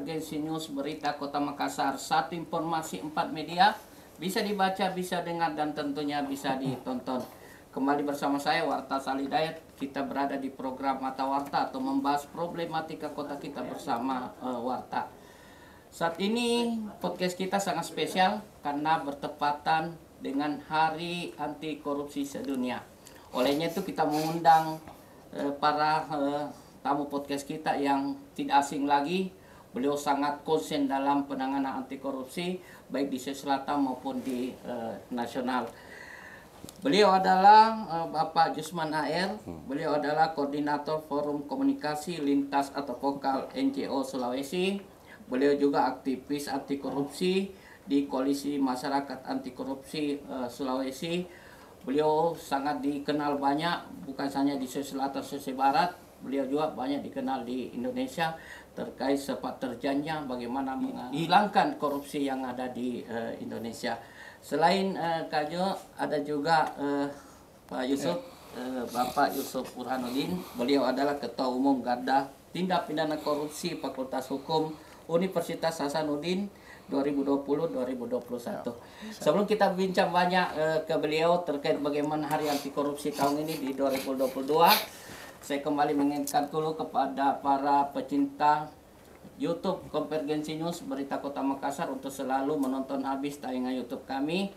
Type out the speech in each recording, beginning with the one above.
Emergency News Berita Kota Makassar. Satu informasi empat media bisa dibaca, bisa dengar dan tentunya bisa ditonton. Kembali bersama saya Warta Salidayat. Kita berada di program Mata Warta atau membahas problematika kota kita bersama uh, Warta. Saat ini podcast kita sangat spesial karena bertepatan dengan Hari Anti Korupsi Sedunia. Olehnya itu kita mengundang uh, para uh, tamu podcast kita yang tidak asing lagi Beliau sangat konsen dalam penanganan anti korupsi baik di Sulawesi Selatan maupun di uh, nasional. Beliau adalah uh, Bapak Jusman AR, hmm. beliau adalah koordinator Forum Komunikasi Lintas atau Vokal NGO Sulawesi. Beliau juga aktivis anti korupsi di Koalisi Masyarakat Anti Korupsi uh, eh, Sulawesi. Beliau sangat dikenal banyak bukan hanya di Sulawesi Selatan, Sulawesi Barat, beliau juga banyak dikenal di Indonesia terkait sepak terjangnya bagaimana iya. menghilangkan korupsi yang ada di uh, Indonesia. Selain uh, eh, Kajo ada juga uh, Pak Yusuf uh, Bapak Yusuf Burhanuddin, beliau adalah Ketua Umum Garda Tindak Pidana Korupsi Fakultas Hukum Universitas Hasanuddin 2020-2021. Ya. Sebelum kita bincang banyak uh, ke beliau terkait bagaimana hari anti korupsi tahun ini di 2022 saya kembali mengingatkan dulu kepada para pecinta YouTube Konvergensi News Berita Kota Makassar untuk selalu menonton habis tayangan YouTube kami.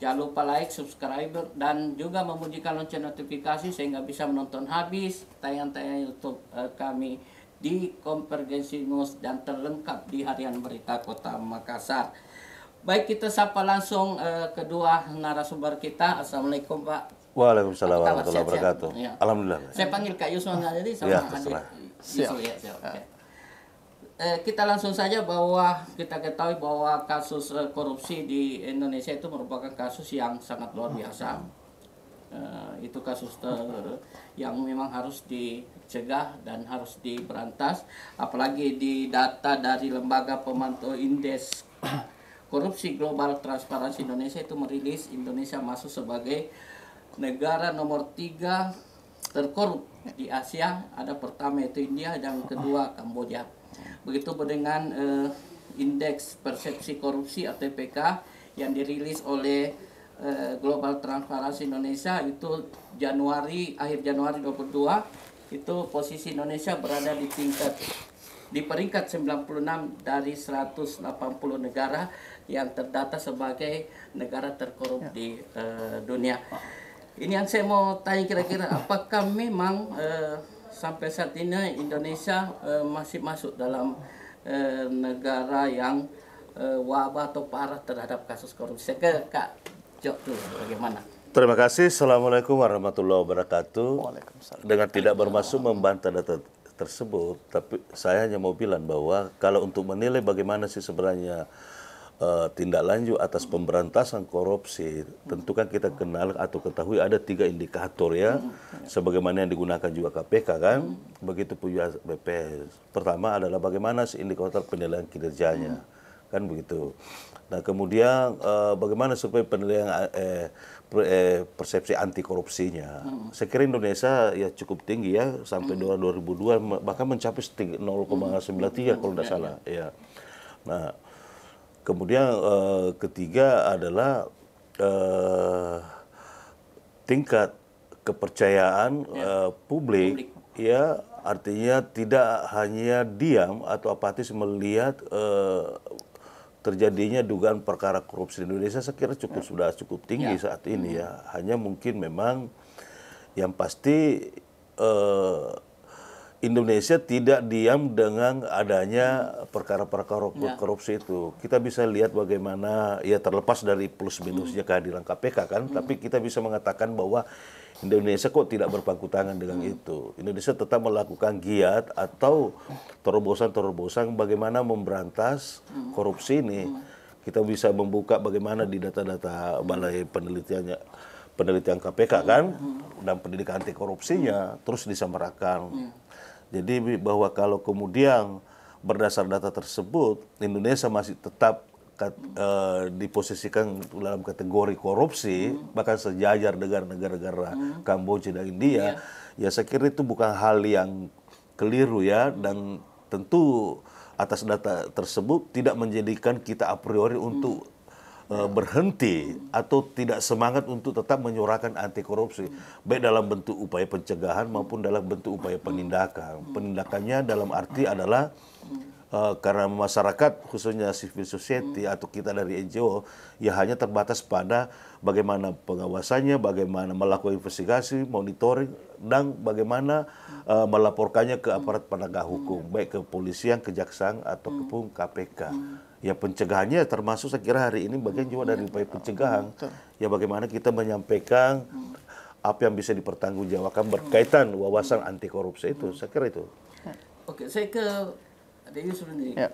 Jangan lupa like, subscribe, dan juga membunyikan lonceng notifikasi sehingga bisa menonton habis tayangan-tayangan YouTube eh, kami di Konvergensi News dan terlengkap di harian Berita Kota Makassar. Baik, kita sapa langsung uh, kedua narasumber kita. Assalamualaikum, Pak. Waalaikumsalam warahmatullahi wabarakatuh. Ya. Alhamdulillah. Saya panggil Kak Yusman tadi sama ya, terserah. Adik ya. Siap. Ya. Okay. Eh, kita langsung saja bahwa kita ketahui bahwa kasus eh, korupsi di Indonesia itu merupakan kasus yang sangat luar biasa. Eh, itu kasus ter yang memang harus dicegah dan harus diberantas. Apalagi di data dari lembaga pemantau indeks korupsi global transparansi Indonesia itu merilis Indonesia masuk sebagai negara nomor tiga terkorup di Asia ada pertama itu India dan kedua Kamboja begitu dengan uh, indeks persepsi korupsi atau PK yang dirilis oleh uh, Global Transparency Indonesia itu Januari akhir Januari 22 itu posisi Indonesia berada di tingkat di peringkat 96 dari 180 negara yang terdata sebagai negara terkorup ya. di uh, dunia. Ini yang saya mau tanya kira-kira apakah memang uh, sampai saat ini Indonesia uh, masih masuk dalam uh, negara yang uh, wabah atau parah terhadap kasus korupsi. Saya ke Kak Jok dulu bagaimana? Terima kasih. Assalamualaikum warahmatullahi wabarakatuh. Dengan tidak bermaksud membantah data tersebut, tapi saya hanya mau bilang bahwa kalau untuk menilai bagaimana sih sebenarnya uh, tindak lanjut atas pemberantasan korupsi, tentu kan kita kenal atau ketahui ada tiga indikator ya, sebagaimana yang digunakan juga KPK kan, begitu juga BPS. Pertama adalah bagaimana si indikator penilaian kinerjanya, kan begitu. Nah kemudian uh, bagaimana supaya penilaian eh, eh persepsi anti korupsinya. Saya kira Indonesia ya cukup tinggi ya sampai hmm. 2002 bahkan mencapai 0,93 hmm. kalau tidak salah. Ya. Nah, Kemudian uh, ketiga adalah uh, tingkat kepercayaan uh, publik, publik ya artinya tidak hanya diam atau apatis melihat uh, terjadinya dugaan perkara korupsi di Indonesia sekiranya cukup ya. sudah cukup tinggi ya. saat ini hmm. ya hanya mungkin memang yang pasti uh, Indonesia tidak diam dengan adanya perkara-perkara ya. korupsi ya. itu. Kita bisa lihat bagaimana ya terlepas dari plus minusnya hmm. kehadiran KPK kan, hmm. tapi kita bisa mengatakan bahwa Indonesia kok tidak berpangku tangan dengan hmm. itu. Indonesia tetap melakukan giat atau terobosan-terobosan bagaimana memberantas hmm. korupsi ini. Hmm. Kita bisa membuka bagaimana di data-data balai penelitiannya penelitian KPK kan dan pendidikan anti korupsinya terus disamarakan jadi bahwa kalau kemudian berdasar data tersebut Indonesia masih tetap kat, uh, diposisikan dalam kategori korupsi hmm. bahkan sejajar dengan negara-negara hmm. Kamboja dan India yeah. ya saya kira itu bukan hal yang keliru ya dan tentu atas data tersebut tidak menjadikan kita a priori untuk hmm Eh, berhenti atau tidak semangat untuk tetap menyuarakan anti korupsi baik dalam bentuk upaya pencegahan maupun dalam bentuk upaya penindakan. Penindakannya dalam arti adalah uh, karena masyarakat khususnya civil society atau kita dari NGO ya hanya terbatas pada bagaimana pengawasannya, bagaimana melakukan investigasi, monitoring dan bagaimana uh, melaporkannya ke aparat penegak hukum, baik ke yang kejaksaan ataupun KPK. Ya pencegahannya termasuk saya kira hari ini bagian juga dari iya, upaya pencegahan. Ya bagaimana kita menyampaikan hmm. apa yang bisa dipertanggungjawabkan berkaitan wawasan anti korupsi itu. Hmm. Saya kira itu. Ya. Oke, saya ke ada Surundi. Ya.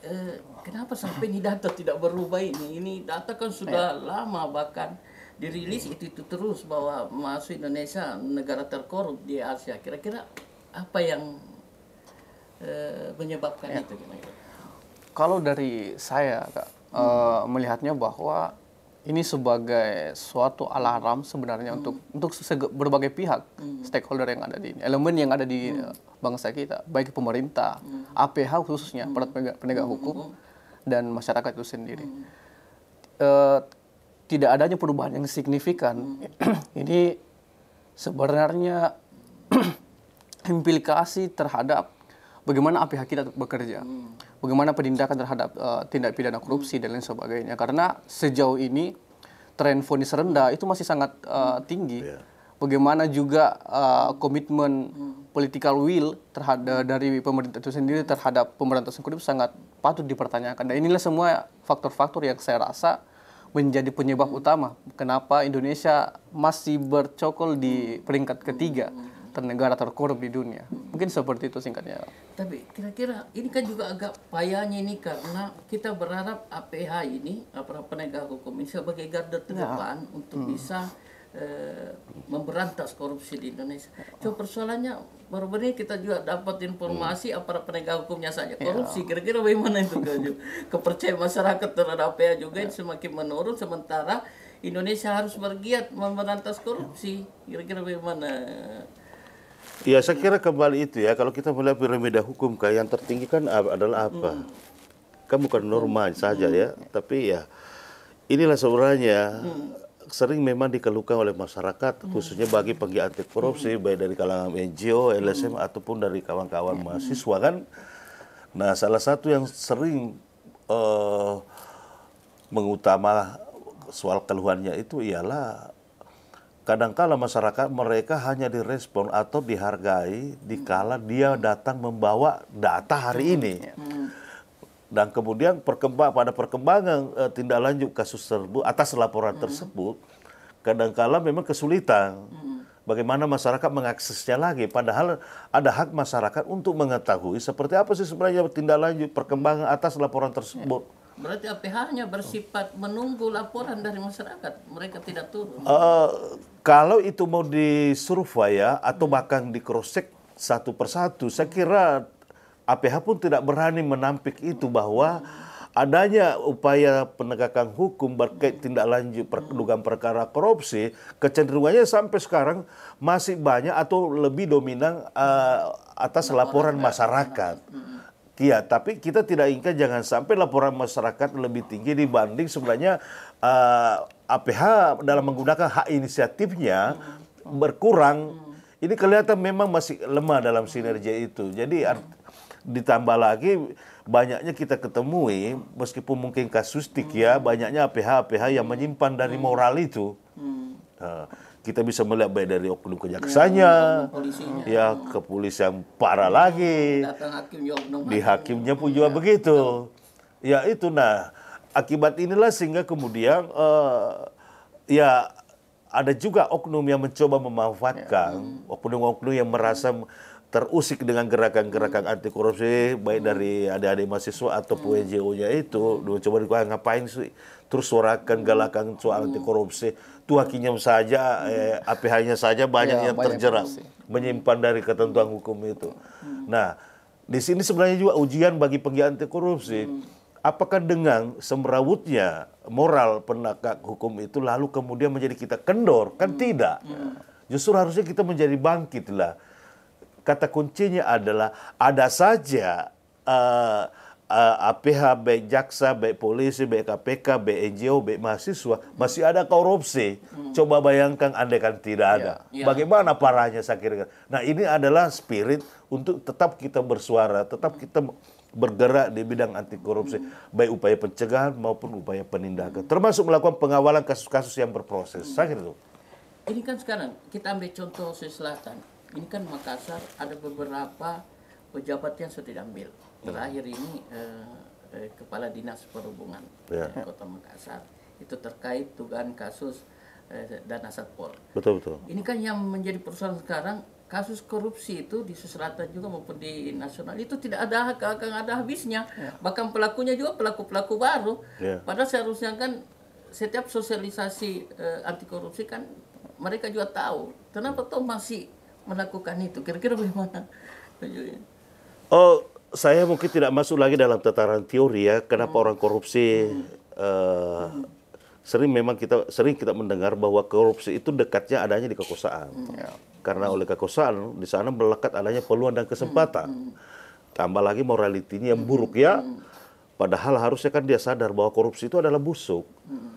Eh, kenapa sampai ini data tidak berubah ini? Ini data kan sudah ya. lama bahkan dirilis hmm. itu itu terus bahwa masuk Indonesia negara terkorup di Asia. Kira-kira apa yang eh, menyebabkan ya. itu? Kalau dari saya kak hmm. e, melihatnya bahwa ini sebagai suatu alarm sebenarnya hmm. untuk untuk berbagai pihak hmm. stakeholder yang ada di ini, elemen yang ada di hmm. Eh, bangsa kita, baik pemerintah, hmm. APH khususnya hmm. penegak, penegak hmm. hukum hmm. dan masyarakat itu sendiri. Hmm. e, tidak adanya perubahan yang signifikan hmm. ini sebenarnya implikasi terhadap bagaimana APH kita bekerja. Hmm bagaimana penindakan terhadap uh, tindak pidana korupsi dan lain sebagainya. Karena sejauh ini tren vonis rendah itu masih sangat uh, tinggi. Iya. Bagaimana juga uh, komitmen political will terhadap dari pemerintah itu sendiri terhadap pemberantasan korupsi sangat patut dipertanyakan. Dan inilah semua faktor-faktor yang saya rasa menjadi penyebab utama kenapa Indonesia masih bercokol di peringkat ketiga. Hmm. Ternegara terkorup di dunia. Mungkin seperti itu singkatnya. Tapi kira-kira ini kan juga agak payahnya ini karena kita berharap APH ini aparat penegak hukum ini sebagai garda ya. terdepan ya. untuk hmm. bisa e, memberantas korupsi di Indonesia. Cuma ya. persoalannya baru baru ini kita juga dapat informasi hmm. aparat penegak hukumnya saja ya. korupsi. Kira-kira bagaimana itu kepercayaan masyarakat terhadap APH juga ya. semakin menurun sementara Indonesia harus bergiat memberantas korupsi. Kira-kira bagaimana Ya saya kira kembali itu ya, kalau kita melihat piramida hukum kayak yang tertinggi kan adalah apa? Hmm. Kan bukan norma saja ya, tapi ya inilah sebenarnya hmm sering memang dikeluhkan oleh masyarakat hmm. khususnya bagi penggiat anti korupsi hmm. baik dari kalangan NGO, LSM hmm. ataupun dari kawan-kawan hmm. mahasiswa kan. Nah, salah satu yang sering uh, eh, mengutama soal keluhannya itu ialah kadangkala masyarakat mereka hanya direspon atau dihargai dikala dia datang membawa data hari hmm, ini. Ya. Hmm. Dan kemudian perkembang pada perkembangan e, tindak lanjut kasus tersebut atas laporan hmm. tersebut kadangkala memang kesulitan. Bagaimana masyarakat mengaksesnya lagi padahal ada hak masyarakat untuk mengetahui seperti apa sih sebenarnya tindak lanjut perkembangan atas laporan ya. tersebut Berarti APH nya bersifat menunggu laporan dari masyarakat. Mereka tidak turun. Uh, kalau itu mau disurvei ya atau hmm. bahkan di cross check satu persatu, saya kira APH pun tidak berani menampik itu bahwa adanya upaya penegakan hukum berkait tindak lanjut hmm. dugaan perkara korupsi, kecenderungannya sampai sekarang masih banyak atau lebih dominan uh, atas laporan masyarakat. Hmm. Iya, tapi kita tidak inginkan jangan sampai laporan masyarakat lebih tinggi dibanding sebenarnya uh, eh, APH dalam menggunakan hak inisiatifnya berkurang. Ini kelihatan memang masih lemah dalam sinergi itu. Jadi ditambah lagi banyaknya kita ketemui meskipun mungkin kasustik ya, banyaknya APH-APH yang menyimpan dari moral itu. Uh, kita bisa melihat baik dari oknum kejaksanya, ya, ya kepolisian parah lagi, hakim, di hakimnya pun juga ya. begitu. Ya itu nah akibat inilah sehingga kemudian uh, ya ada juga oknum yang mencoba memanfaatkan ya, hmm. oknum-oknum yang merasa terusik dengan gerakan-gerakan anti korupsi baik dari hmm. adik-adik mahasiswa ataupun hmm. NGO-nya itu, coba dikuah ngapain sih terus suarakan galakan soal anti korupsi itu hakinya saja, eh, APH-nya saja banyak ya, yang banyak terjerat, menyimpan dari ketentuan hukum itu. Nah, di sini sebenarnya juga ujian bagi penggiat anti korupsi. Apakah dengan semrawutnya moral penegak hukum itu lalu kemudian menjadi kita kendor? Kan tidak. Justru harusnya kita menjadi bangkit lah. Kata kuncinya adalah ada saja uh, uh, APH, baik jaksa, baik polisi, baik KPK, baik NGO, baik mahasiswa, masih ada korupsi. Hmm. Coba bayangkan andaikan kan tidak iya, ada. Yeah. Bagaimana parahnya saya kira. Nah ini adalah spirit untuk tetap kita bersuara, tetap kita bergerak di bidang anti korupsi, hmm. baik upaya pencegahan maupun upaya penindakan, termasuk melakukan pengawalan kasus-kasus yang berproses. Hmm. Saya kira itu. Ini kan sekarang kita ambil contoh Sulawesi Selatan. Ini kan Makassar ada beberapa pejabat yang sudah diambil terakhir ini eh, eh, kepala dinas perhubungan ya. kota Makassar itu terkait dugaan kasus eh, dana satpol betul betul ini kan yang menjadi persoalan sekarang kasus korupsi itu di selatan juga maupun di nasional itu tidak ada akan ada habisnya ya. bahkan pelakunya juga pelaku pelaku baru ya. padahal seharusnya kan setiap sosialisasi eh, anti korupsi kan mereka juga tahu kenapa tuh masih melakukan itu kira-kira bagaimana oh saya mungkin tidak masuk lagi dalam tataran teori ya kenapa hmm. orang korupsi Uh, sering memang kita sering kita mendengar bahwa korupsi itu dekatnya adanya di kekuasaan hmm. Ya. karena oleh kekuasaan di sana melekat adanya peluang dan kesempatan hmm. hmm. tambah lagi moralitinya yang hmm, buruk ya padahal harusnya kan dia sadar bahwa korupsi itu adalah busuk hmm.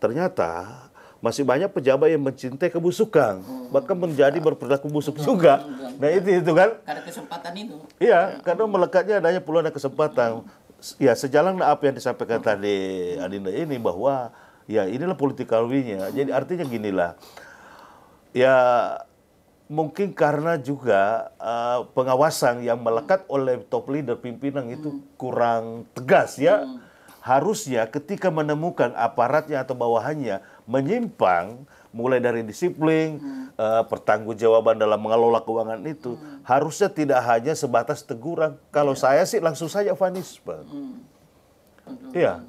ternyata masih banyak pejabat yang mencintai kebusukan hmm. bahkan menjadi berperilaku busuk ya. juga ya. nah itu itu kan karena kesempatan itu iya ya. karena melekatnya adanya peluang dan kesempatan hmm. ya sejalan apa yang disampaikan hmm. tadi Adinda ini bahwa ya inilah politik kalwinya hmm. jadi artinya ginilah ya mungkin karena juga uh, pengawasan yang melekat oleh top leader pimpinan hmm. itu kurang tegas ya hmm. harusnya ketika menemukan aparatnya atau bawahannya menyimpang mulai dari disiplin, hmm. uh, pertanggungjawaban dalam mengelola keuangan itu hmm. harusnya tidak hanya sebatas teguran. Kalau ya. saya sih langsung saja vanis, Pak. Hmm. Iya.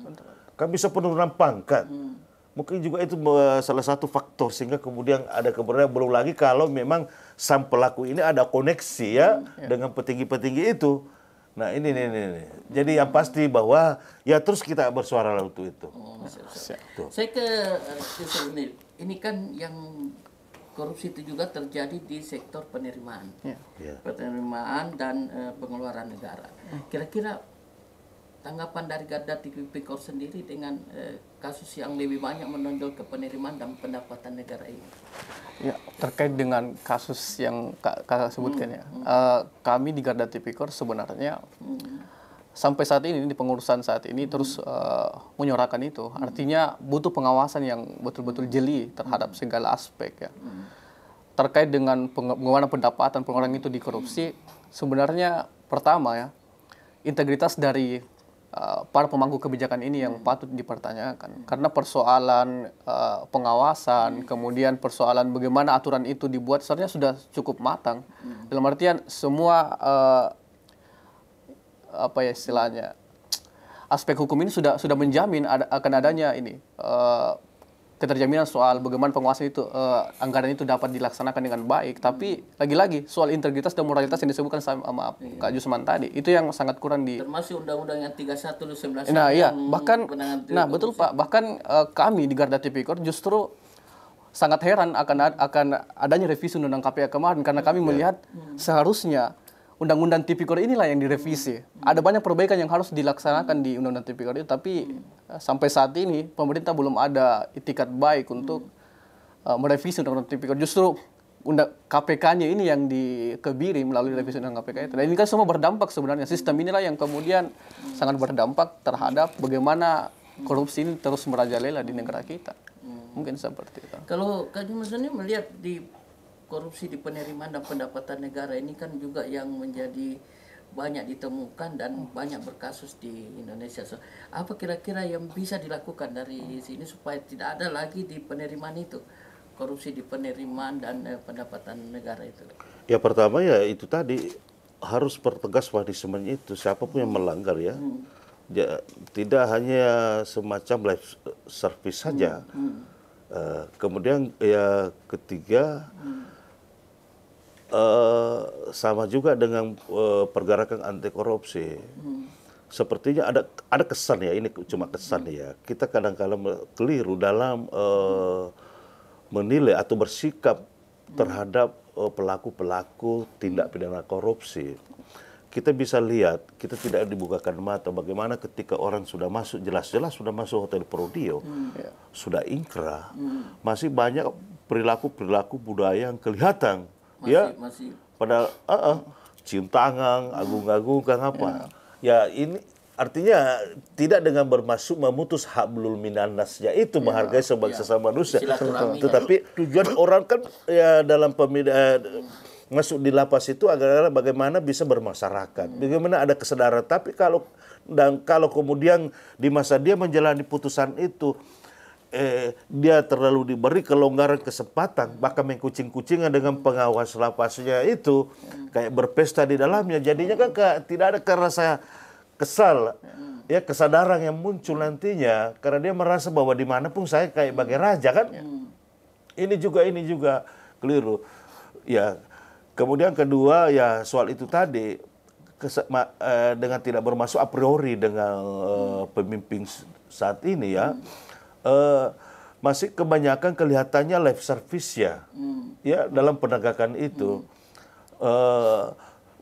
Kan bisa penurunan pangkat. Hmm. Mungkin juga itu eh, salah satu faktor sehingga kemudian ada keberadaan belum lagi kalau memang sang pelaku ini ada koneksi ya, hmm, ya. dengan petinggi-petinggi itu Nah ini nih, nih, nih. jadi yang pasti bahwa ya terus kita bersuara lah untuk itu. Oh, Saya ke ini, eh, ini kan yang korupsi itu juga terjadi di sektor penerimaan, ya. Yeah. penerimaan dan uh, pengeluaran negara. Ya. Kira-kira tanggapan dari Garda TPP Kor sendiri dengan uh, kasus yang lebih banyak menonjol ke penerimaan dan pendapatan negara ini. Ya, terkait dengan kasus yang kak, kakak sebutkan hmm, ya, hmm. Uh, kami di Garda Tipikor sebenarnya hmm. sampai saat ini di pengurusan saat ini hmm. terus uh, menyorakan itu. Hmm. Artinya butuh pengawasan yang betul-betul jeli terhadap hmm. segala aspek ya. Hmm. Terkait dengan pengembangan pendapatan pengurangan itu dikorupsi, hmm. sebenarnya pertama ya integritas dari Eh, para pemangku kebijakan ini yang hmm. patut dipertanyakan. Hmm. Karena persoalan uh, pengawasan, hmm. kemudian persoalan bagaimana aturan itu dibuat sebenarnya sudah cukup matang. Hmm. Dalam artian semua uh, apa ya istilahnya aspek hukum ini sudah sudah menjamin ada, akan adanya ini uh, keterjaminan soal bagaimana penguasa itu uh, anggaran itu dapat dilaksanakan dengan baik tapi lagi-lagi soal integritas dan moralitas yang disebutkan sama maaf iya. Kak Jusman tadi itu yang sangat kurang di termasuk undang-undang yang 31 nah iya bahkan nah betul Pak bahkan uh, kami di Garda Tipikor justru sangat heran akan akan adanya revisi undang-undang KPK kemarin karena kami iya. melihat hmm. seharusnya undang-undang tipikor inilah yang direvisi. Ada banyak perbaikan yang harus dilaksanakan di undang-undang tipikor itu, tapi hmm. sampai saat ini pemerintah belum ada itikat baik untuk hmm. uh, merevisi undang-undang tipikor. Justru undang KPK-nya ini yang dikebiri melalui revisi undang KPK itu. Dan ini kan semua berdampak sebenarnya. Sistem inilah yang kemudian hmm. sangat berdampak terhadap bagaimana korupsi ini terus merajalela di negara kita. Hmm. Mungkin seperti itu. Kalau Kak Jumazani melihat di korupsi di penerimaan dan pendapatan negara ini kan juga yang menjadi banyak ditemukan dan banyak berkasus di Indonesia. So, apa kira-kira yang bisa dilakukan dari sini supaya tidak ada lagi di penerimaan itu korupsi di penerimaan dan eh, pendapatan negara itu? Ya pertama ya itu tadi harus pertegas punishment itu siapapun yang hmm. melanggar ya. Hmm. ya tidak hanya semacam life service saja. Hmm. Hmm. Uh, kemudian ya ketiga hmm Eh, sama juga dengan uh, pergerakan anti korupsi. Hmm. Sepertinya ada ada kesan ya ini cuma kesan hmm. ya. Kita kadang-kadang keliru dalam uh, menilai atau bersikap hmm. terhadap terhadap pelaku-pelaku tindak hmm. pidana korupsi. Kita bisa lihat, kita tidak dibukakan mata bagaimana ketika orang sudah masuk jelas-jelas sudah masuk hotel Prodio, hmm. Ya. sudah ingkrah, hmm. masih banyak perilaku-perilaku budaya yang kelihatan Iya. masih, ya masih. pada uh, uh, cium tangan, agung-agungkan apa. Ya. ya ini artinya tidak dengan bermaksud memutus hak belul ya itu ya, menghargai sebagai ya. sesama manusia. Tetapi tujuan orang kan ya dalam pemida masuk eh, di lapas itu adalah bagaimana bisa bermasyarakat, hmm. bagaimana ada kesadaran. Tapi kalau dan kalau kemudian di masa dia menjalani putusan itu eh, dia terlalu diberi kelonggaran kesempatan bahkan mengkucing-kucingan dengan pengawas lapasnya itu kayak berpesta di dalamnya jadinya kan ke, tidak ada kerasa kesal ya kesadaran yang muncul nantinya karena dia merasa bahwa dimanapun saya kayak bagai raja kan hmm. ini juga ini juga keliru ya kemudian kedua ya soal itu tadi eh, dengan tidak bermasuk a priori dengan eh, pemimpin saat ini ya hmm uh, masih kebanyakan kelihatannya life service ya, hmm. ya dalam penegakan itu. Hmm.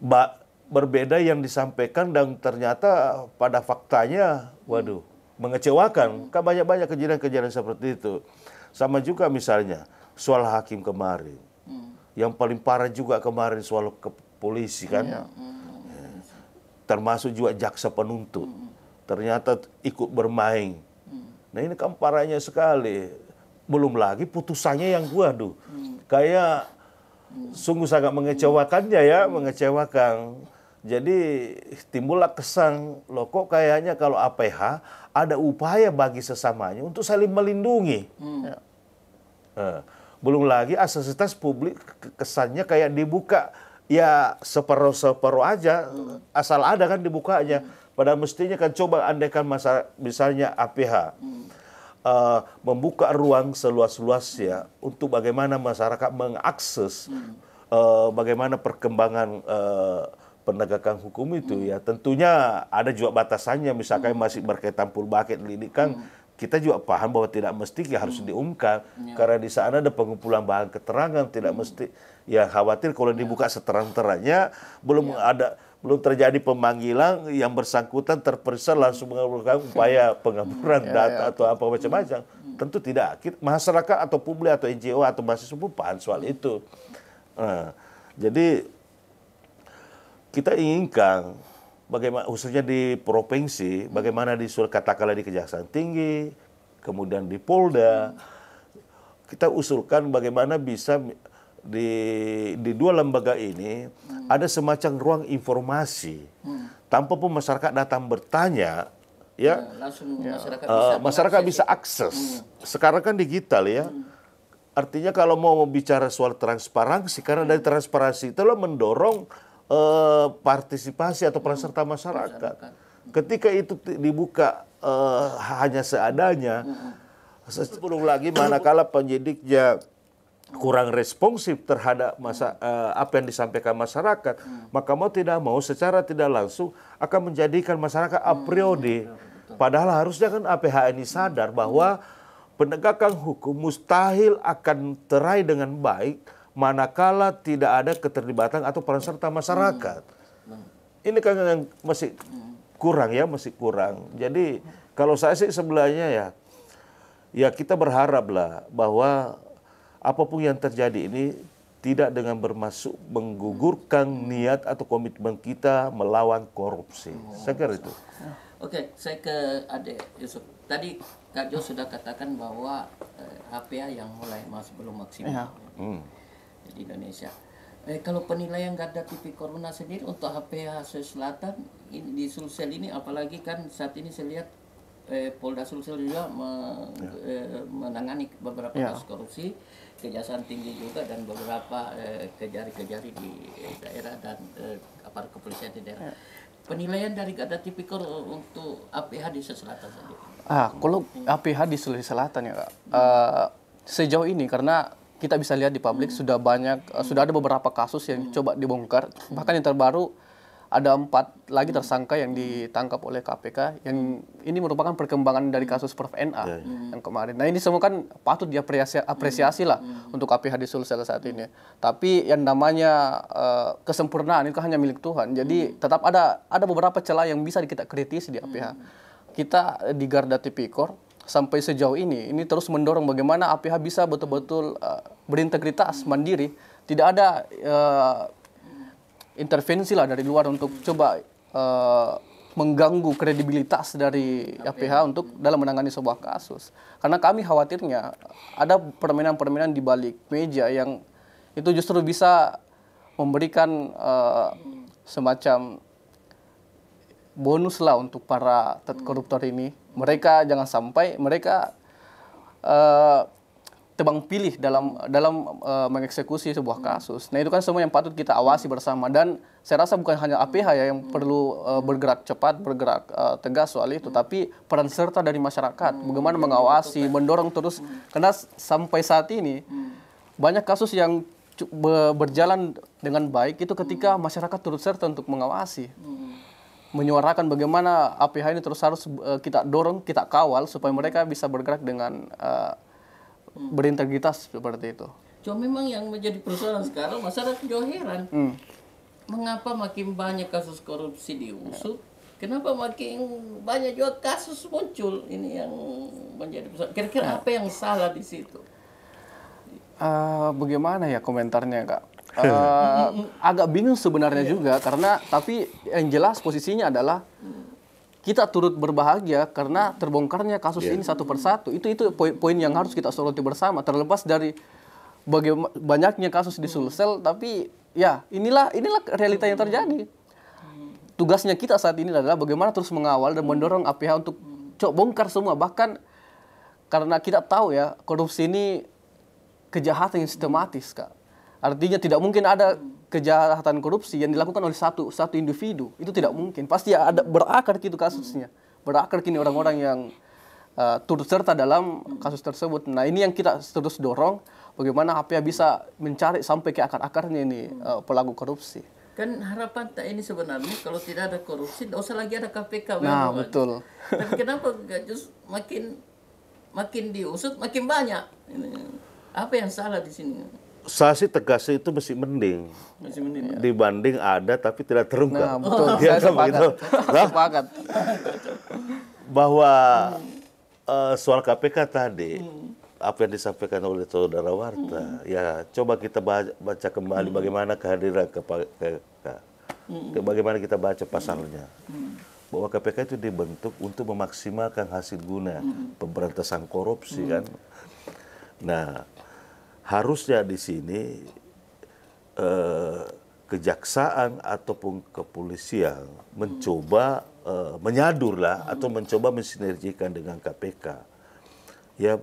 Uh, berbeda yang disampaikan dan ternyata pada faktanya, waduh, mengecewakan. Hmm. Kan banyak-banyak kejadian-kejadian seperti itu. Sama juga misalnya soal hakim kemarin. Hmm. Yang paling parah juga kemarin soal ke polisi kan. Iya, hmm. Termasuk juga jaksa penuntut. Hmm. Ternyata ikut bermain Nah ini kan parahnya sekali. Belum lagi putusannya yang gua aduh. Kayak sungguh sangat mengecewakannya ya, mengecewakan. Jadi timbullah kesan loh kok kayaknya kalau APH ada upaya bagi sesamanya untuk saling melindungi. Hmm. Ya. Eh, belum lagi asasitas publik kesannya kayak dibuka ya separuh-separuh aja hmm. asal ada kan dibukanya. Hmm Padahal mestinya kan coba andaikan masa misalnya APH hmm. uh, eh, membuka ruang seluas-luasnya untuk bagaimana masyarakat mengakses hmm. uh, bagaimana perkembangan uh, penegakan hukum itu hmm. ya tentunya ada juga batasannya misalkan hmm. masih berkaitan pulbaket lidikan hmm kita juga paham bahwa tidak mesti ya harus hmm. diumumkan ya. karena di sana ada pengumpulan bahan keterangan tidak hmm. mesti ya khawatir kalau dibuka ya. seterang-terangnya belum ya. ada belum terjadi pemanggilan yang bersangkutan terperiksa langsung mengeluarkan upaya pengaburan ya, data ya, atau apa macam-macam. Hmm. Tentu tidak. Masyarakat atau publik atau NGO atau mahasiswa pun paham soal itu. Nah, jadi kita inginkan bagaimana khususnya di provinsi, bagaimana di surat katakanlah di Kejaksaan Tinggi, kemudian di Polda, hmm. kita usulkan bagaimana bisa di di dua lembaga ini hmm. ada semacam ruang informasi hmm. tanpa pun masyarakat datang bertanya ya, ya ya. masyarakat eh, bisa, uh, masyarakat bisa akses hmm. sekarang kan digital ya hmm. artinya kalau mau bicara soal transparansi karena dari hmm. transparansi itulah mendorong uh, partisipasi atau hmm. peserta hmm. masyarakat ketika itu dibuka uh, hanya seadanya hmm. sebelum lagi manakala penyidiknya kurang responsif terhadap masa uh, apa yang disampaikan masyarakat, hmm. maka mau tidak mau secara tidak langsung akan menjadikan masyarakat a hmm, priori. Padahal harusnya kan APH ini sadar hmm. bahwa penegakan hukum mustahil akan terai dengan baik manakala tidak ada keterlibatan atau peran serta hmm. masyarakat. Ini kan yang masih kurang ya, masih kurang. Jadi kalau saya sih sebelahnya ya, ya kita berharaplah bahwa apapun yang terjadi ini tidak dengan bermaksud menggugurkan niat atau komitmen kita melawan korupsi. Saya kira itu. Oke, saya ke Ade Yusuf. Tadi Kak Jo sudah katakan bahwa eh, HPA yang mulai masih belum maksimal iya. ya. hmm. di Indonesia. Eh, kalau penilaian garda TV Corona sendiri untuk HPA Sulawesi Selatan ini, di Sulsel ini, apalagi kan saat ini saya lihat eh, Polda Sulsel juga me, ya. eh, menangani beberapa ya. kasus korupsi kejaksaan tinggi juga dan beberapa eh, kejari-kejari di daerah dan eh, aparat kepolisian di daerah. Penilaian dari Garda Tipikor untuk APH di Selatan saja. Ah, kalau APH di Sulawesi Selatan ya, Kak. Hmm. Uh, sejauh ini karena kita bisa lihat di publik hmm. sudah banyak Uh, sudah ada beberapa kasus yang hmm. coba dibongkar, bahkan yang terbaru ada empat lagi tersangka yang ditangkap oleh KPK yang ini merupakan perkembangan dari kasus Prof NA iya, iya. yang kemarin. Nah ini semua kan patut diapresiasi apresiasi lah untuk KPH di Sulsel saat ini. Tapi yang namanya uh, kesempurnaan itu hanya milik Tuhan. Jadi hmm. tetap ada ada beberapa celah yang bisa kita kritisi di APH. Hmm. Kita di Garda Tipikor sampai sejauh ini ini terus mendorong bagaimana APH bisa betul-betul uh, berintegritas mandiri, tidak ada uh, intervensi lah dari luar untuk hmm. coba uh, mengganggu kredibilitas dari LPH ya, untuk dalam menangani sebuah kasus. Karena kami khawatirnya ada permainan-permainan di balik meja yang itu justru bisa memberikan uh, semacam bonus lah untuk para hmm. koruptor ini. Mereka jangan sampai mereka uh, tebang pilih dalam dalam uh, mengeksekusi sebuah kasus. Nah itu kan semua yang patut kita awasi bersama dan saya rasa bukan hanya APH ya yang perlu uh, bergerak cepat, bergerak uh, tegas soal itu, tapi peran serta dari masyarakat, hmm. bagaimana iya, mengawasi, mendorong terus karena sampai saat ini hmm. banyak kasus yang berjalan dengan baik itu ketika hmm. masyarakat turut serta untuk mengawasi menyuarakan bagaimana APH ini terus harus kita dorong, kita kawal supaya mereka bisa bergerak dengan uh, hmm. berintegritas seperti itu. Cuma memang yang menjadi persoalan sekarang masyarakat juga heran. Hmm. Mengapa makin banyak kasus korupsi diusut? Ya. Kenapa makin banyak juga kasus muncul? Ini yang menjadi persoalan. Kira-kira ya. apa yang salah di situ? Uh, bagaimana ya komentarnya kak? Uh, agak bingung sebenarnya iya. juga karena tapi yang jelas posisinya adalah mm kita turut berbahagia karena terbongkarnya kasus yeah. ini satu persatu. Itu itu poin-poin yang harus kita soroti bersama terlepas dari bagaimana banyaknya kasus di Sulsel tapi ya inilah inilah realita yang terjadi. Tugasnya kita saat ini adalah bagaimana terus mengawal dan mendorong APH untuk cok bongkar semua bahkan karena kita tahu ya korupsi ini kejahatan yang sistematis Kak. Artinya tidak mungkin ada kejahatan korupsi yang dilakukan oleh satu satu individu itu tidak mungkin pasti ada berakar gitu kasusnya berakar kini orang-orang yang uh, turut serta dalam kasus tersebut nah ini yang kita terus dorong bagaimana HPA bisa mencari sampai ke akar-akarnya ini uh, pelaku korupsi kan harapan tak ini sebenarnya kalau tidak ada korupsi tidak usah lagi ada KPK nah betul tapi kenapa gajus makin makin diusut makin banyak apa yang salah di sini saya sih tegas itu mesti mending. Mesti mending. Ya. Dibanding ada tapi tidak terungkap. Nah, betul. Ya, saya kan sepakat. Bahwa hmm. uh, soal KPK tadi, hmm. apa yang disampaikan oleh saudara Warta, hmm. ya coba kita baca, kembali hmm. bagaimana kehadiran KPK. Hmm. Bagaimana kita baca pasalnya. Hmm. Bahwa KPK itu dibentuk untuk memaksimalkan hasil guna hmm. pemberantasan korupsi hmm. kan. Nah, harusnya di sini eh, kejaksaan ataupun kepolisian mencoba eh, menyadurlah hmm. atau mencoba mensinergikan dengan KPK. Ya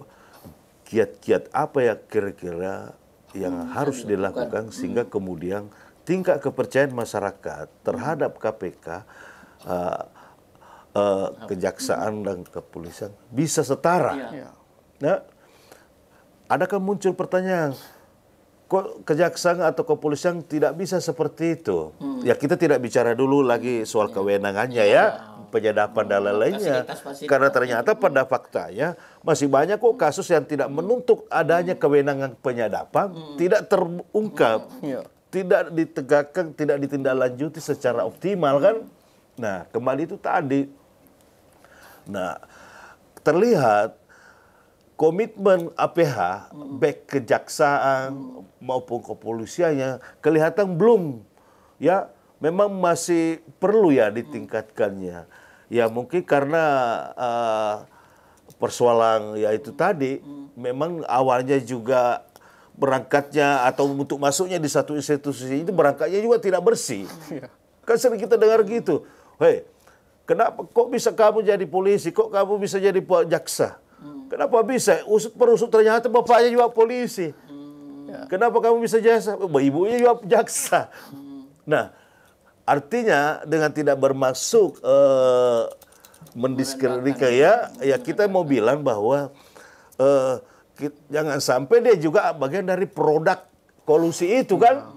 kiat-kiat apa ya kira-kira yang hmm, harus dilakukan sehingga hmm. kemudian tingkat kepercayaan masyarakat terhadap KPK uh, uh, kejaksaan dan kepolisian bisa setara. Ya. Nah, adakah muncul pertanyaan kok kejaksaan atau kepolisian tidak bisa seperti itu? Hmm. Ya kita tidak bicara dulu lagi hmm. soal kewenangannya iya. ya, penyadapan dan hmm, lain-lainnya. Karena ternyata pada faktanya masih banyak kok kasus yang tidak hmm. menuntut adanya kewenangan penyadapan hmm. tidak terungkap. Hmm. Iya. Tidak ditegakkan, tidak ditindaklanjuti secara optimal kan? Nah, kembali itu tadi. Nah, terlihat komitmen APH baik kejaksaan maupun kepolisiannya kelihatan belum ya memang masih perlu ya ditingkatkannya ya mungkin karena uh, persoalan ya itu tadi memang awalnya juga berangkatnya atau untuk masuknya di satu institusi itu berangkatnya juga tidak bersih iya. kan sering kita dengar gitu hei kenapa kok bisa kamu jadi polisi kok kamu bisa jadi jaksa Kenapa bisa? Usut perusut ternyata bapaknya juga polisi. Hmm. Ya. Kenapa kamu bisa jasa? Ibunya juga jaksa. Hmm. Nah, artinya dengan tidak bermaksud uh, mendiskreditkan ya, ya kita mau bilang bahwa uh, eh, kita, jangan sampai dia juga bagian dari produk kolusi itu kan. Hmm.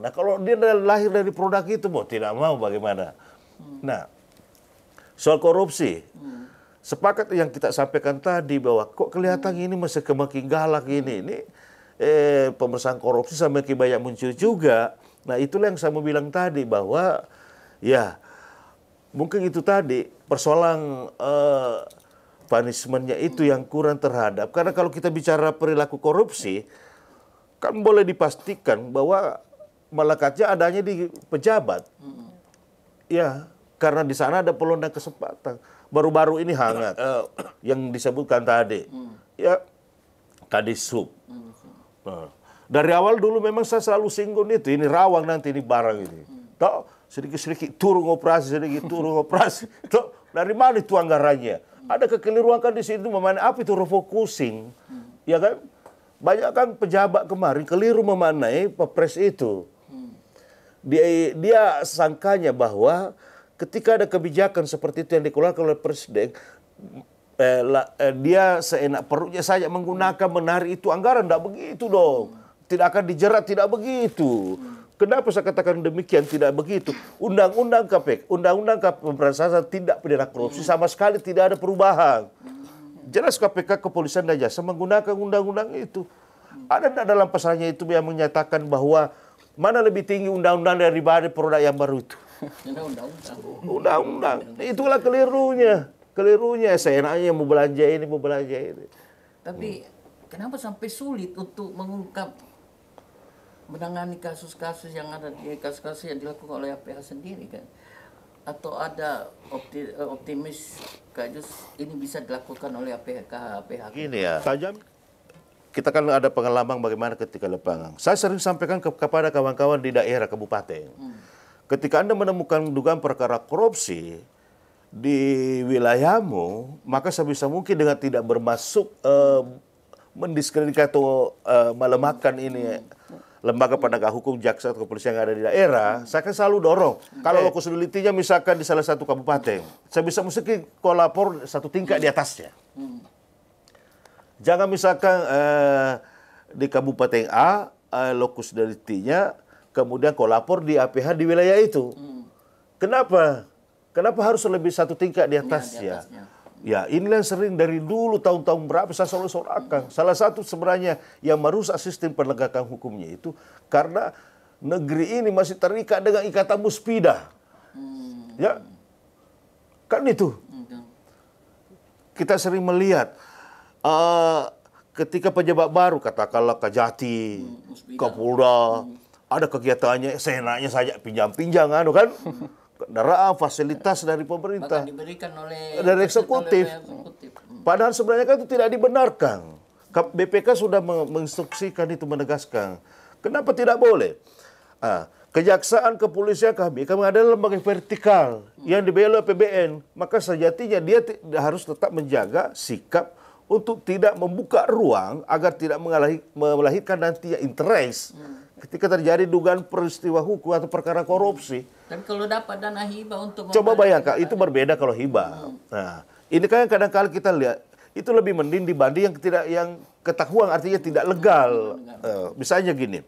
Nah kalau dia lahir dari produk itu mau tidak mau bagaimana? Hmm. Nah soal korupsi. Hmm sepakat yang kita sampaikan tadi bahwa kok kelihatan ini masih kemakin galak ini ini eh pemeriksaan korupsi sampai banyak muncul juga. Nah, itulah yang saya mau bilang tadi bahwa ya mungkin itu tadi persoalan eh, punishmentnya itu yang kurang terhadap karena kalau kita bicara perilaku korupsi kan boleh dipastikan bahwa melekatnya adanya di pejabat. Ya, karena di sana ada peluang kesempatan. Baru-baru ini hangat eh, eh. yang disebutkan tadi. Hmm. Ya sub. Hmm. Nah, dari awal dulu memang saya selalu singgung itu, ini rawang nanti ini barang ini. Hmm. Tahu sedikit-sedikit turun operasi, sedikit turun operasi. Tuh, dari mana itu anggarannya? Hmm. Ada kekeliruan kan di situ memanai apa itu refocusing. Hmm. Ya kan? Banyak kan pejabat kemarin keliru memanai Pepres itu hmm. dia dia sangkanya bahwa ketika ada kebijakan seperti itu yang dikeluarkan oleh presiden eh, la, eh, dia seenak perutnya saja menggunakan menarik itu anggaran tidak begitu dong tidak akan dijerat tidak begitu Kenapa saya katakan demikian? Tidak begitu. Undang-undang KPK, undang-undang pemberantasan tidak pidana korupsi sama sekali tidak ada perubahan. Jelas KPK kepolisian dan jasa menggunakan undang-undang itu. Ada tidak dalam pasalnya itu yang menyatakan bahwa mana lebih tinggi undang-undang daripada produk yang baru itu? Undang-undang. Itulah kelirunya. Kelirunya seenaknya mau belanja ini, mau belanja ini. Tapi hmm. kenapa sampai sulit untuk mengungkap menangani kasus-kasus yang ada di kasus-kasus yang dilakukan oleh APH sendiri kan? Atau ada opti, eh, optimis Kak Jus ini bisa dilakukan oleh APH APH? Gini ya, tajam kita kan ada pengalaman bagaimana ketika lepangan. Saya sering sampaikan ke, kepada kawan-kawan di daerah kabupaten. Hmm Ketika Anda menemukan dugaan perkara korupsi di wilayahmu, maka sebisa mungkin dengan tidak bermasuk eh, mendiskreditkan atau eh, melemahkan ini lembaga penegak hukum, jaksa atau kepolisian yang ada di daerah, hmm. saya kan selalu dorong. Kalau lokus delitinya misalkan di salah satu kabupaten, saya bisa mesti kolapor satu tingkat di atasnya. Hmm. Jangan misalkan eh, di kabupaten A eh, lokus delitinya kemudian kau lapor di APH di wilayah itu. Hmm. Kenapa? Kenapa harus lebih satu tingkat di iya, atas ya? Hmm. ya inilah yang sering dari dulu tahun-tahun berapa saya selalu sorakan. Hmm. Salah satu sebenarnya yang merusak sistem penegakan hukumnya itu karena negeri ini masih terikat dengan ikatan muspida. Hmm. Ya, kan itu. Hmm. Kita sering melihat uh, ketika pejabat baru katakanlah Kajati, hmm, Kapolda, hmm ada kegiatannya seenaknya saja pinjam-pinjam kan kan kendaraan fasilitas dari pemerintah Bahkan diberikan oleh dari eksekutif. Hmm. Padahal sebenarnya kan itu tidak dibenarkan. BPK sudah menginstruksikan itu menegaskan. Kenapa tidak boleh? Ah, kejaksaan kepolisian kami kami adalah lembaga vertikal yang dibela oleh PBN. Maka sejatinya dia harus tetap menjaga sikap untuk tidak membuka ruang agar tidak melahirkan nanti interest. Hmm ketika terjadi dugaan peristiwa hukum atau perkara korupsi. Dan kalau dapat dana hibah untuk Coba bayangkan, itu berbeda kalau hibah. Hmm. Nah, ini kan kadang -kadang kita lihat itu lebih mending dibanding yang tidak yang ketahuan artinya tidak legal. Uh, misalnya gini,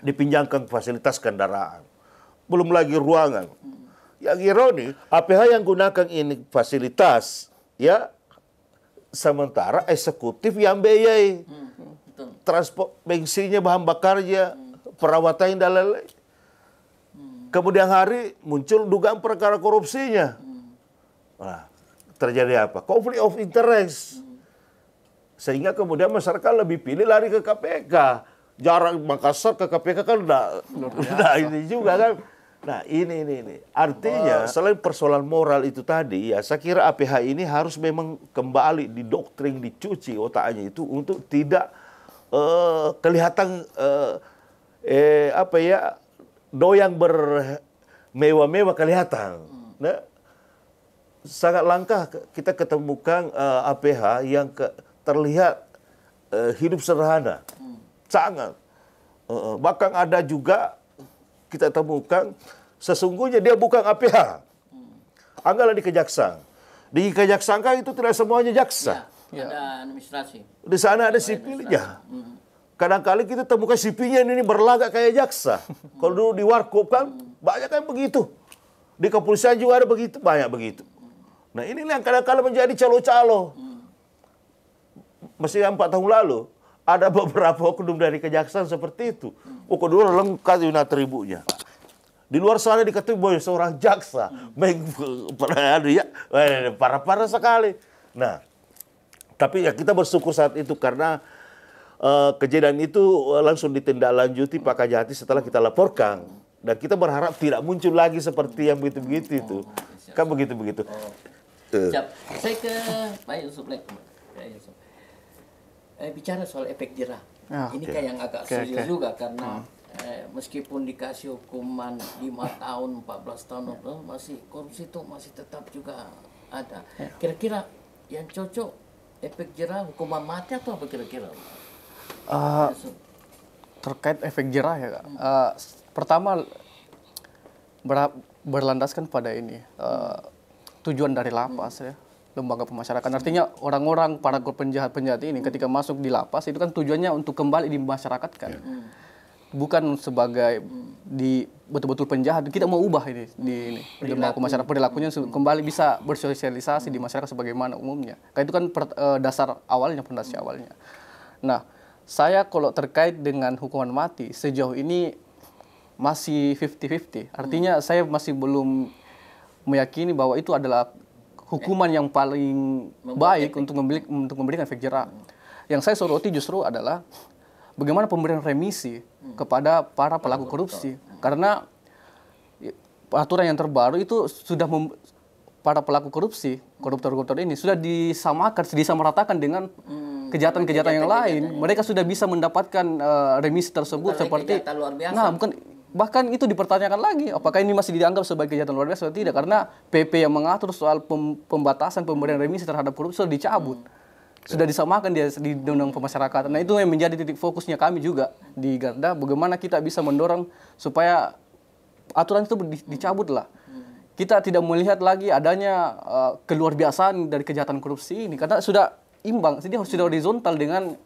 dipinjamkan fasilitas kendaraan, belum lagi ruangan. Yang ironi, APH yang gunakan ini fasilitas, ya sementara eksekutif yang biayai hmm, hmm, transport bensinnya bahan bakarnya perawatannya dan lain Kemudian hari muncul dugaan perkara korupsinya. Nah, terjadi apa? conflict of interest. Sehingga kemudian masyarakat lebih pilih lari ke KPK. Jarak Makassar ke KPK kan enggak enggak ini juga kan. Nah ini ini ini artinya selain persoalan moral itu tadi ya saya kira APH ini harus memang kembali didoktrin dicuci otaknya itu untuk tidak uh, kelihatan uh, eh, apa ya doyang bermewah-mewah kelihatan. Hmm. Nah, sangat langka kita ketemukan uh, eh, APH yang ke, terlihat uh, hidup sederhana. Hmm. Sangat. Uh, bahkan ada juga kita temukan sesungguhnya dia bukan APH. Hmm. Anggalah di kejaksaan. Di kejaksaan kan itu tidak semuanya jaksa. Ya, ya. ada administrasi. Di sana ada sipilnya. Hmm. Kadang-kali kita temukan sipinya ini berlagak kayak jaksa. Kalau dulu di Warkop kan banyak kan begitu. Di kepolisian juga ada begitu, banyak begitu. Nah ini yang kadang-kala menjadi calo-calo. Mesti empat tahun lalu, ada beberapa oknum dari kejaksaan seperti itu. Oh, dulu lengkap unit atributnya. Di luar sana diketuk bahwa seorang jaksa. Aduh eh, parah-parah sekali. Nah, tapi ya kita bersyukur saat itu karena Eh, kejadian itu eh, langsung ditindaklanjuti Pak Kajati setelah kita laporkan dan kita berharap tidak muncul lagi seperti yang begitu-begitu itu. -begitu oh, kan begitu-begitu. Oh. Eh. Saya ke Pak Yusuf Eh, bicara soal efek jerah. Oh, Ini okay. kayak yang agak okay, serius okay. juga karena hmm. Eh, meskipun dikasih hukuman 5 tahun, 14 tahun, yeah. masih korupsi itu masih tetap juga ada. Ya. Kira-kira yang cocok efek jerah hukuman mati atau apa kira-kira? Uh, terkait efek jerah ya kak. Uh, pertama ber berlandaskan pada ini uh, tujuan dari lapas ya lembaga pemasyarakatan. Artinya orang-orang para korban penjahat-penjahat ini ketika masuk di lapas itu kan tujuannya untuk kembali di masyarakat kan. Ya. Bukan sebagai di betul-betul penjahat. Kita mau ubah ini di ini pemasyarakatan perilakunya kembali bisa bersosialisasi di masyarakat sebagaimana umumnya. Karena itu kan per, dasar awalnya, fondasi awalnya. Nah, saya kalau terkait dengan hukuman mati sejauh ini masih 50-50. Artinya hmm. saya masih belum meyakini bahwa itu adalah hukuman yang paling baik untuk membeli, untuk memberikan efek jerah. Hmm. Yang saya soroti justru adalah bagaimana pemberian remisi hmm. kepada para pelaku korupsi hmm. karena aturan yang terbaru itu sudah mem, para pelaku korupsi, koruptor-koruptor ini sudah disamakan, disamaratakan dengan hmm kejahatan-kejahatan yang lain, kejahatan, mereka sudah bisa mendapatkan uh, eh, remisi tersebut bukan seperti luar biasa. Nah, bukan bahkan itu dipertanyakan lagi apakah ini masih dianggap sebagai kejahatan luar biasa atau tidak karena PP yang mengatur soal pem, pembatasan pemberian remisi terhadap korupsi sudah dicabut. Hmm. Sudah ya. disamakan dia di undang-undang pemasyarakatan. Nah, itu yang menjadi titik fokusnya kami juga di Garda bagaimana kita bisa mendorong supaya aturan itu dicabut lah hmm. kita tidak melihat lagi adanya uh, keluar biasaan dari kejahatan korupsi ini karena sudah imbang, jadi harus sudah horizontal dengan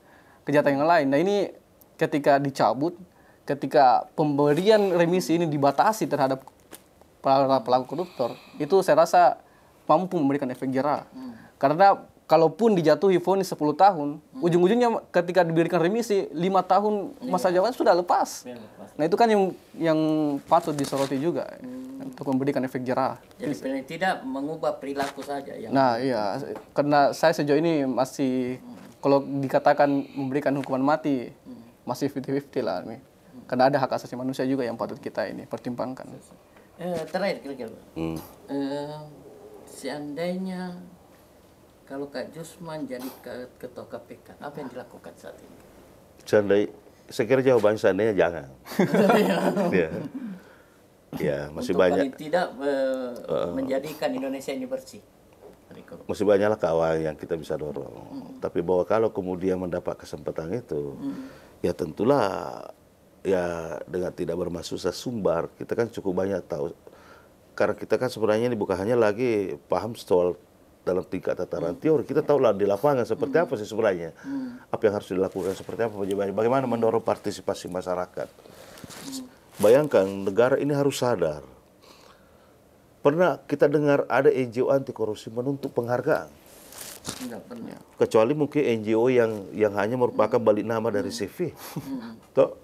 kejahatan yang lain. Nah ini ketika dicabut, ketika pemberian remisi ini dibatasi terhadap para pelaku koruptor, itu saya rasa mampu memberikan efek jerah. Hmm. Karena kalaupun dijatuhi vonis 10 tahun, hmm. ujung-ujungnya ketika diberikan remisi 5 tahun masa iya. jabatan sudah iya, lepas. Nah, itu kan yang yang patut disoroti juga ya. hmm. untuk memberikan efek jerah. Jadi paling tidak mengubah perilaku saja ya. Nah, iya, karena saya sejauh ini masih hmm. kalau dikatakan memberikan hukuman mati hmm. masih 50-50 lah nih. Hmm. Karena ada hak asasi manusia juga yang patut kita ini pertimbangkan. Iya, eh, terakhir kira-kira. Hmm. Eh, seandainya kalau Kak Jusman jadi ketua KPK, apa yang dilakukan saat ini? Seandai, saya kira jawaban seandainya jangan. ya. ya, masih Untuk banyak. Paling tidak uh, menjadikan Indonesia ini bersih. Masih banyaklah kawan yang kita bisa dorong. Hmm. Tapi bahwa kalau kemudian mendapat kesempatan itu, hmm. ya tentulah ya dengan tidak bermaksud saya sumbar, kita kan cukup banyak tahu. Karena kita kan sebenarnya ini bukan hanya lagi paham soal dalam tingkat tataran teori kita tahu lah di lapangan seperti apa sih sebenarnya apa yang harus dilakukan seperti apa bagaimana mendorong partisipasi masyarakat bayangkan negara ini harus sadar pernah kita dengar ada NGO anti korupsi menuntut penghargaan kecuali mungkin NGO yang yang hanya merupakan balik nama dari CV hmm. toh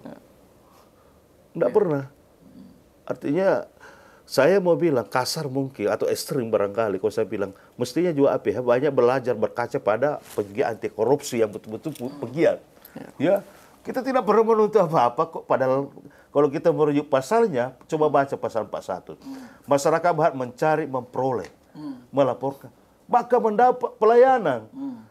tidak hmm. pernah artinya saya mau bilang kasar mungkin atau ekstrim barangkali kalau saya bilang mestinya juga APH ya? banyak belajar berkaca pada pegiat anti korupsi yang betul-betul pegiat. Ya. ya, kita tidak perlu menuntut apa-apa kok padahal kalau kita merujuk pasalnya coba baca pasal 41. Hmm. Masyarakat berhak mencari, memperoleh, hmm. melaporkan, maka mendapat pelayanan. Hmm.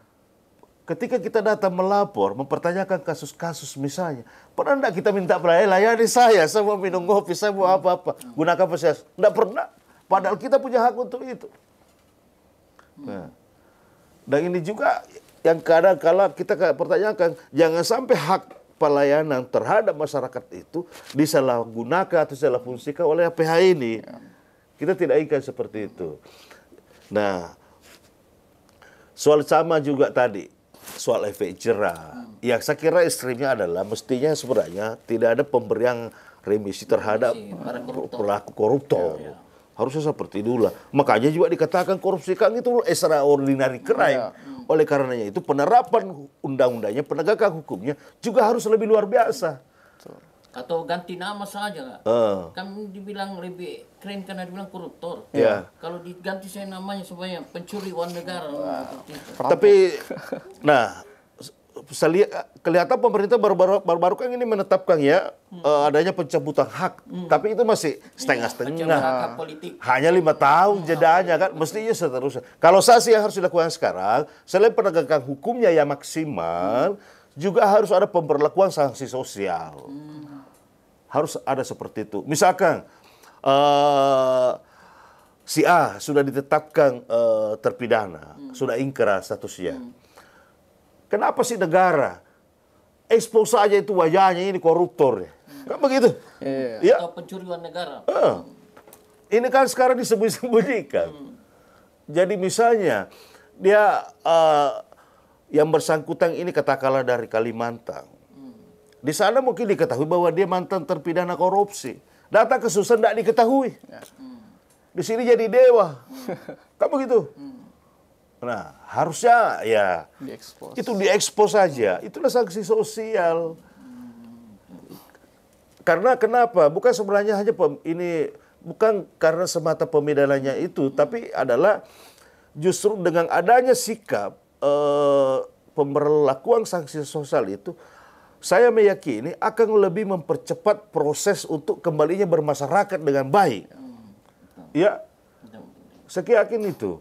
Ketika kita datang melapor, mempertanyakan kasus-kasus misalnya, pernah enggak kita minta pelayan layani saya, saya mau minum kopi, saya mau apa-apa, gunakan fasilitas. Enggak pernah. Padahal kita punya hak untuk itu. Nah. Dan ini juga yang kadang kala kita pertanyakan, jangan sampai hak pelayanan terhadap masyarakat itu disalahgunakan atau disalahfungsikan oleh PH ini. Ya. Kita tidak ingin seperti itu. Nah, soal sama juga tadi soal efek jerah. Hmm. Ya saya kira ekstrimnya adalah mestinya sebenarnya tidak ada pemberian remisi terhadap remisi, pelaku koruptor. Ya, ya. Harusnya seperti dulu lah. Makanya juga dikatakan korupsi kan itu extraordinary crime. Ya. ya. Oleh karenanya itu penerapan undang-undangnya, penegakan hukumnya juga harus lebih luar biasa. Betul atau ganti nama saja uh. Ah. kami dibilang lebih keren karena dibilang koruptor yeah. kalau diganti saya namanya supaya pencuri uang negara wow. tapi nah kelihatan pemerintah baru-baru baru-baru kan ini menetapkan ya hmm. uh, adanya pencabutan hak hmm. tapi itu masih setengah-setengah iya, hanya lima tahun hmm. jedanya kan mestinya seterusnya kalau saya sih yang harus dilakukan sekarang selain penegakan hukumnya yang maksimal hmm. juga harus ada pemberlakuan sanksi sosial hmm harus ada seperti itu. Misalkan uh, si A sudah ditetapkan uh, terpidana, hmm. sudah ingkra statusnya. Hmm. Kenapa sih negara expose saja itu wajahnya ini koruptor ya? Hmm. Kan begitu? Yeah. Iya, iya. Ya. Atau pencurian negara. Uh. Ini kan sekarang disembunyikan. Hmm. Jadi misalnya dia uh, yang bersangkutan ini katakanlah dari Kalimantan di sana mungkin diketahui bahwa dia mantan terpidana korupsi. data ke Susan tidak diketahui. Ya. Hmm. Di sini jadi dewa. Hmm. kamu gitu hmm. Nah, harusnya ya diekspos. itu diekspos saja. Itulah sanksi sosial. Karena kenapa? Bukan sebenarnya hanya pem, ini bukan karena semata pemidananya itu, tapi adalah justru dengan adanya sikap eh, pemberlakuan sanksi sosial itu saya meyakini akan lebih mempercepat proses untuk kembalinya bermasyarakat dengan baik. Hmm, ya, saya yakin itu.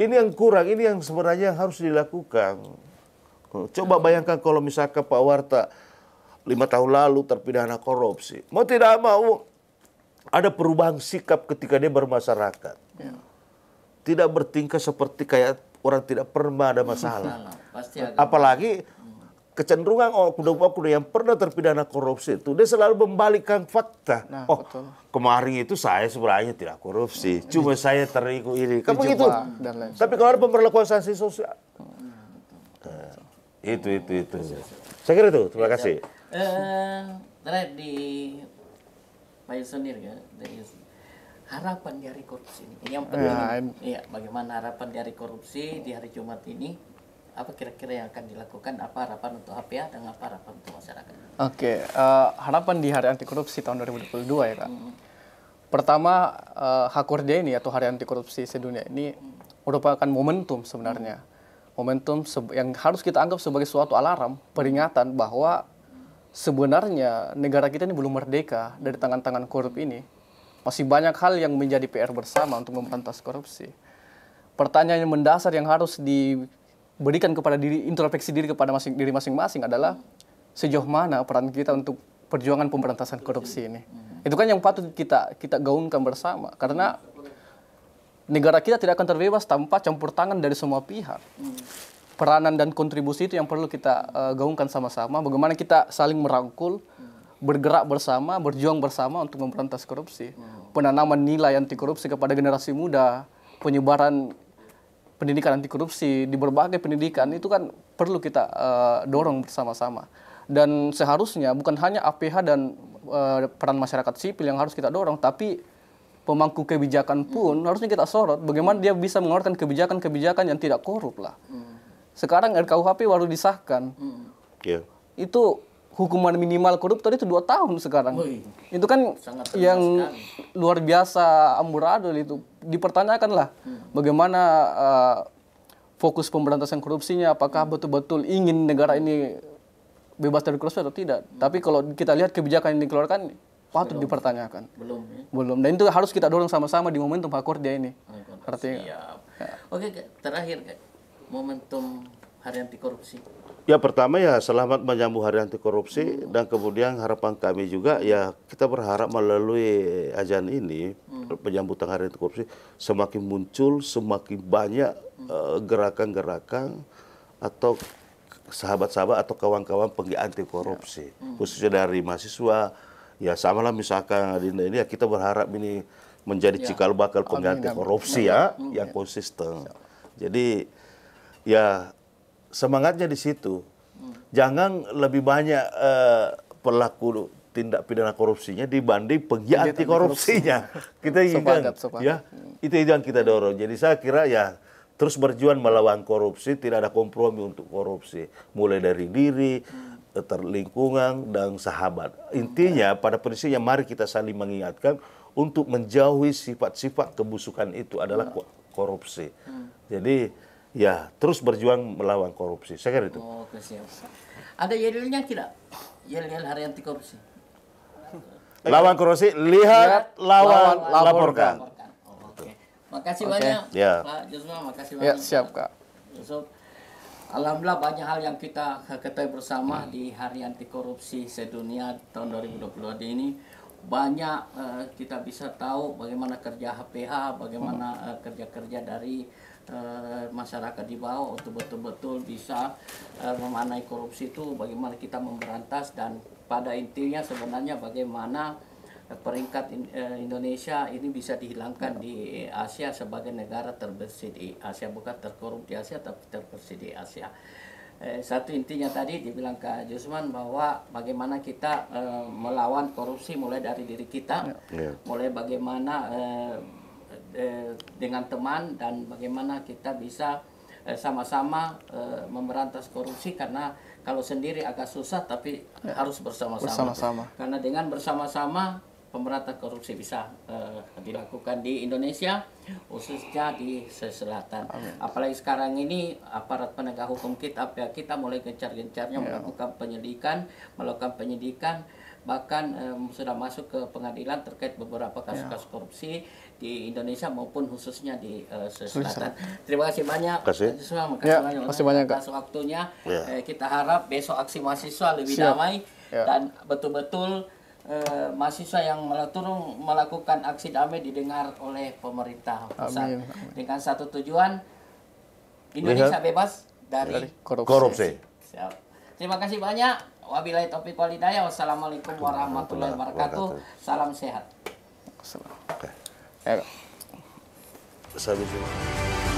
Ini yang kurang, ini yang sebenarnya harus dilakukan. Oh, coba hmm. bayangkan kalau misalkan Pak Warta lima tahun lalu terpidana korupsi. Mau tidak mau ada perubahan sikap ketika dia bermasyarakat. Ya. Tidak bertingkah seperti kayak orang tidak pernah ada masalah. Apalagi kecenderungan orang kuda yang pernah terpidana korupsi itu dia selalu membalikkan fakta. Nah, oh, betul. kemarin itu saya sebenarnya tidak korupsi, nah, cuma iya. ini, saya terikut ini. Dan lain Tapi kalau ada pemberlakuan sanksi sosial. Nah, itu itu itu. Saya kira itu. Terima iya, kasih. Eh, uh, di Pak Yusonir ya, dari harapan di hari korupsi ini. Yang penting, ya, ya bagaimana harapan di hari korupsi di hari Jumat ini apa kira-kira yang akan dilakukan apa harapan untuk HPA dan apa harapan untuk masyarakat? Oke, okay, uh, eh, harapan di Hari Anti Korupsi tahun 2022 ya kak. Hmm. Pertama uh, ini atau Hari Anti Korupsi sedunia ini hmm. merupakan momentum sebenarnya, hmm. momentum yang harus kita anggap sebagai suatu alarm peringatan bahwa sebenarnya negara kita ini belum merdeka dari tangan-tangan korup ini. Masih banyak hal yang menjadi PR bersama untuk memantas korupsi. Pertanyaan yang mendasar yang harus di berikan kepada diri introspeksi diri kepada masing, diri masing-masing adalah sejauh mana peran kita untuk perjuangan pemberantasan korupsi ini. Hmm. Itu kan yang patut kita kita gaungkan bersama karena negara kita tidak akan terbebas tanpa campur tangan dari semua pihak. Hmm. Peranan dan kontribusi itu yang perlu kita uh, gaungkan sama-sama bagaimana kita saling merangkul, hmm. bergerak bersama, berjuang bersama untuk memberantas korupsi. Penanaman nilai anti korupsi kepada generasi muda, penyebaran pendidikan anti korupsi di berbagai pendidikan itu kan perlu kita uh, dorong bersama-sama dan seharusnya bukan hanya APH dan uh, peran masyarakat sipil yang harus kita dorong tapi pemangku kebijakan pun hmm. harusnya kita sorot bagaimana dia bisa mengeluarkan kebijakan-kebijakan yang tidak korup lah. Hmm. Sekarang RKUHP baru disahkan. Hmm. Yeah. Itu hukuman minimal koruptor itu dua tahun sekarang. Woy. Itu kan Sangat yang sekali. luar biasa amburadul itu dipertanyakan lah hmm. bagaimana uh, fokus pemberantasan korupsinya apakah betul-betul ingin negara ini bebas dari korupsi atau tidak. Hmm. Tapi kalau kita lihat kebijakan yang dikeluarkan patut belum. dipertanyakan. Belum. Ya? Belum. Dan itu harus kita dorong sama-sama di momentum dia ini. Artinya. Ya. Oke, terakhir momentum hari anti korupsi. Ya pertama ya selamat menyambut Hari Anti Korupsi hmm. dan kemudian harapan kami juga ya kita berharap melalui ajian ini hmm. penyambutan Hari Anti Korupsi semakin muncul semakin banyak eh, gerakan-gerakan hmm. uh, atau sahabat-sahabat atau kawan-kawan penggiat anti korupsi ya. hmm. khususnya dari mahasiswa ya sama lah misalkan Adinda ini ya kita berharap ini menjadi ya. cikal bakal anti korupsi ya, ya, ya hmm. yang konsisten. Ya. Jadi ya semangatnya di situ. Jangan lebih banyak uh, pelaku tindak pidana korupsinya dibanding penggiat anti korupsinya. kita inginkan ya itu yang kita dorong. Jadi saya kira ya terus berjuang melawan korupsi, tidak ada kompromi untuk korupsi, mulai dari diri, terlingkungan dan sahabat. Intinya pada prinsipnya mari kita saling mengingatkan untuk menjauhi sifat-sifat kebusukan itu adalah hmm. korupsi. Hmm. Jadi ya terus berjuang melawan korupsi. Saya kira itu. Oh, oke, siap. Ada yelnya tidak? Yel-yel hari anti korupsi. Lawan korupsi, lihat, lihat lawan, lawan laporkan. Oh, oke. Okay. Makasih banyak ya. Pak Joshua, makasih ya, banyak. Ya, siap, Kak. Yusuf. Alhamdulillah banyak hal yang kita ketahui bersama hmm. di Hari Anti Korupsi Sedunia tahun 2022 ini banyak uh, kita bisa tahu bagaimana kerja HPH, bagaimana eh, kerja-kerja uh, kerja -kerja dari Eh, masyarakat di bawah untuk betul-betul bisa eh, memanai korupsi itu bagaimana kita memberantas dan pada intinya sebenarnya bagaimana peringkat eh, Indonesia ini bisa dihilangkan di Asia sebagai negara terbersih di Asia bukan terkorup di Asia tapi terbersih di Asia satu intinya tadi dibilang Kak Jusman bahwa bagaimana kita melawan korupsi mulai dari diri kita, ya. Ya. mulai bagaimana Eh, dengan teman dan bagaimana kita bisa eh, sama-sama eh, memberantas korupsi karena kalau sendiri agak susah tapi ya. harus bersama-sama. bersama-sama. Karena dengan bersama-sama pemberantasan korupsi bisa dilakukan di Indonesia khususnya di selatan. Amin. Apalagi sekarang ini aparat penegak hukum kita kita mulai gencar-gencarnya ya. melakukan penyelidikan, melakukan penyelidikan bahkan um, sudah masuk ke pengadilan terkait beberapa kasus-kasus ya. korupsi di Indonesia maupun khususnya di uh, Selatan. Terima kasih banyak. Kasih. Terima ya, banyak. Kasih banyak. Kasih waktunya. Ya. Eh, kita harap besok aksi mahasiswa lebih Siap. damai ya. dan betul-betul eh, mahasiswa yang melaturung melakukan aksi damai didengar oleh pemerintah pusat Amin. Amin. dengan satu tujuan Indonesia bebas dari korupsi. korupsi. Terima kasih banyak. Wabillahi taufiq hidayah. Wassalamualaikum warahmatullahi wabarakatuh. Salam sehat. Salam. Oke. Okay. Saya